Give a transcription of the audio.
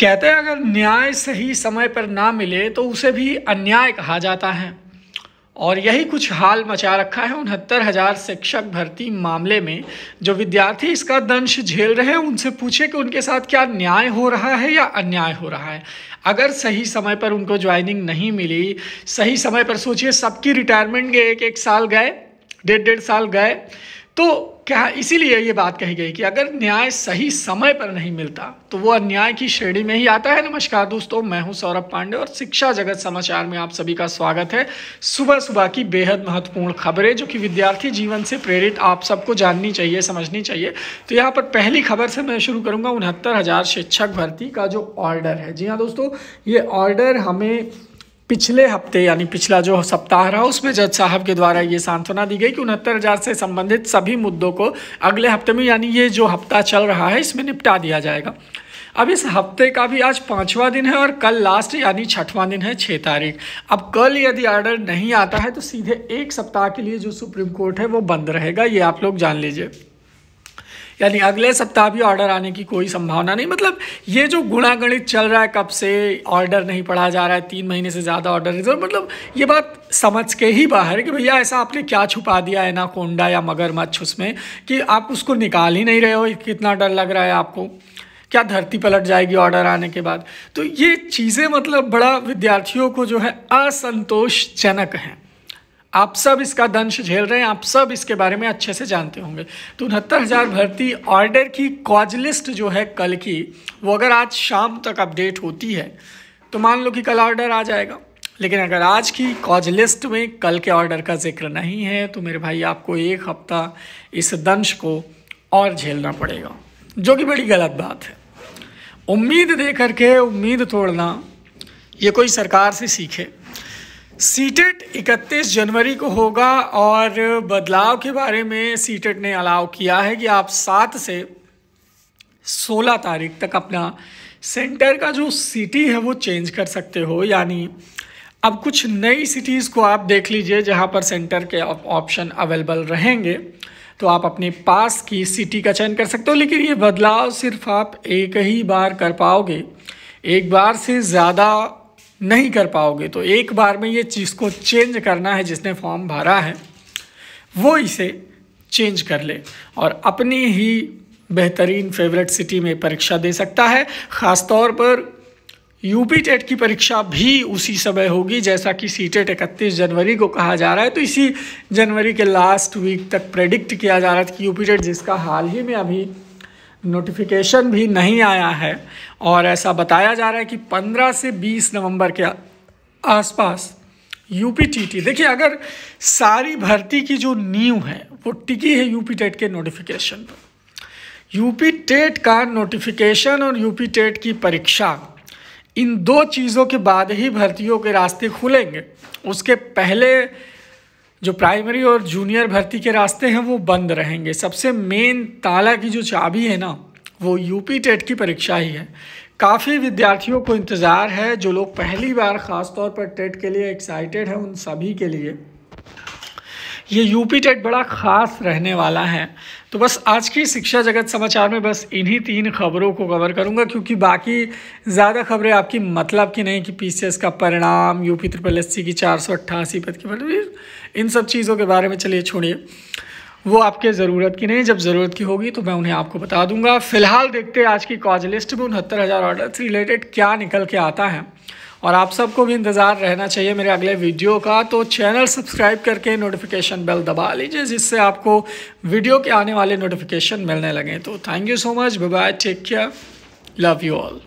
कहते हैं अगर न्याय सही समय पर ना मिले तो उसे भी अन्याय कहा जाता है और यही कुछ हाल मचा रखा है उनहत्तर हज़ार शिक्षक भर्ती मामले में जो विद्यार्थी इसका दंश झेल रहे हैं उनसे पूछे कि उनके साथ क्या न्याय हो रहा है या अन्याय हो रहा है अगर सही समय पर उनको ज्वाइनिंग नहीं मिली सही समय पर सोचिए सबकी रिटायरमेंट के एक एक साल गए डेढ़ डेढ़ साल गए तो क्या इसीलिए ये बात कही गई कि अगर न्याय सही समय पर नहीं मिलता तो वो अन्याय की श्रेणी में ही आता है नमस्कार दोस्तों मैं हूं सौरभ पांडे और शिक्षा जगत समाचार में आप सभी का स्वागत है सुबह सुबह की बेहद महत्वपूर्ण खबरें जो कि विद्यार्थी जीवन से प्रेरित आप सबको जाननी चाहिए समझनी चाहिए तो यहाँ पर पहली खबर से मैं शुरू करूँगा उनहत्तर शिक्षक भर्ती का जो ऑर्डर है जी हाँ दोस्तों ये ऑर्डर हमें पिछले हफ्ते यानी पिछला जो सप्ताह रहा उसमें जज साहब के द्वारा ये सांत्वना दी गई कि उनहत्तर हज़ार से संबंधित सभी मुद्दों को अगले हफ्ते में यानी ये जो हफ्ता चल रहा है इसमें निपटा दिया जाएगा अब इस हफ्ते का भी आज पाँचवा दिन है और कल लास्ट यानी छठवां दिन है छः तारीख अब कल यदि आर्डर नहीं आता है तो सीधे एक सप्ताह के लिए जो सुप्रीम कोर्ट है वो बंद रहेगा ये आप लोग जान लीजिए यानी अगले सप्ताह भी ऑर्डर आने की कोई संभावना नहीं मतलब ये जो गुणागणित चल रहा है कब से ऑर्डर नहीं पढ़ा जा रहा है तीन महीने से ज़्यादा ऑर्डर रिजर्व मतलब ये बात समझ के ही बाहर कि भैया ऐसा आपने क्या छुपा दिया है ना कोंडा या मगरमच्छ उसमें कि आप उसको निकाल ही नहीं रहे हो कितना डर लग रहा है आपको क्या धरती पलट जाएगी ऑर्डर आने के बाद तो ये चीज़ें मतलब बड़ा विद्यार्थियों को जो है असंतोषजनक हैं आप सब इसका दंश झेल रहे हैं आप सब इसके बारे में अच्छे से जानते होंगे तो उनहत्तर हज़ार भर्ती ऑर्डर की कॉज लिस्ट जो है कल की वो अगर आज शाम तक अपडेट होती है तो मान लो कि कल ऑर्डर आ जाएगा लेकिन अगर आज की कॉज लिस्ट में कल के ऑर्डर का जिक्र नहीं है तो मेरे भाई आपको एक हफ्ता इस दंश को और झेलना पड़ेगा जो कि बड़ी गलत बात है उम्मीद दे करके उम्मीद तोड़ना ये कोई सरकार से सीखे सीटेट 31 जनवरी को होगा और बदलाव के बारे में सीटेट ने अलाउ किया है कि आप सात से सोलह तारीख तक अपना सेंटर का जो सिटी है वो चेंज कर सकते हो यानी अब कुछ नई सिटीज़ को आप देख लीजिए जहाँ पर सेंटर के ऑप्शन अवेलेबल रहेंगे तो आप अपने पास की सिटी का चयन कर सकते हो लेकिन ये बदलाव सिर्फ आप एक ही बार कर पाओगे एक बार से ज़्यादा नहीं कर पाओगे तो एक बार में ये चीज़ को चेंज करना है जिसने फॉर्म भरा है वो इसे चेंज कर ले और अपनी ही बेहतरीन फेवरेट सिटी में परीक्षा दे सकता है ख़ास तौर पर यूपी टेट की परीक्षा भी उसी समय होगी जैसा कि सी टेट e इकतीस जनवरी को कहा जा रहा है तो इसी जनवरी के लास्ट वीक तक प्रेडिक्ट किया जा रहा था कि यूपी टेट जिसका हाल ही में अभी नोटिफिकेशन भी नहीं आया है और ऐसा बताया जा रहा है कि 15 से 20 नवंबर के आसपास यूपीटीटी देखिए अगर सारी भर्ती की जो नींव है वो टिकी है यूपी टेट e के नोटिफिकेशन पर यूपी टेट e का नोटिफिकेशन और यूपी टेट e की परीक्षा इन दो चीज़ों के बाद ही भर्तियों के रास्ते खुलेंगे उसके पहले जो प्राइमरी और जूनियर भर्ती के रास्ते हैं वो बंद रहेंगे सबसे मेन ताला की जो चाबी है ना वो यूपी टेट की परीक्षा ही है काफ़ी विद्यार्थियों को इंतज़ार है जो लोग पहली बार ख़ासतौर पर टेट के लिए एक्साइटेड हैं उन सभी के लिए ये यूपी टेट बड़ा ख़ास रहने वाला है तो बस आज की शिक्षा जगत समाचार में बस इन्हीं तीन खबरों को कवर करूँगा क्योंकि बाकी ज़्यादा खबरें आपकी मतलब की नहीं कि पी का परिणाम यूपी त्रिपल एस की चार सौ अट्ठासी पद की मतलब इन सब चीज़ों के बारे में चलिए छोड़िए वो आपके ज़रूरत की नहीं जब ज़रूरत की होगी तो मैं उन्हें आपको बता दूंगा फिलहाल देखते हैं आज की कॉज लिस्ट में उनहत्तर हज़ार ऑर्डर से रिलेटेड क्या निकल के आता है और आप सबको भी इंतज़ार रहना चाहिए मेरे अगले वीडियो का तो चैनल सब्सक्राइब करके नोटिफिकेशन बेल दबा लीजिए जिससे आपको वीडियो के आने वाले नोटिफिकेशन मिलने लगें तो thank you so much bye take care love you all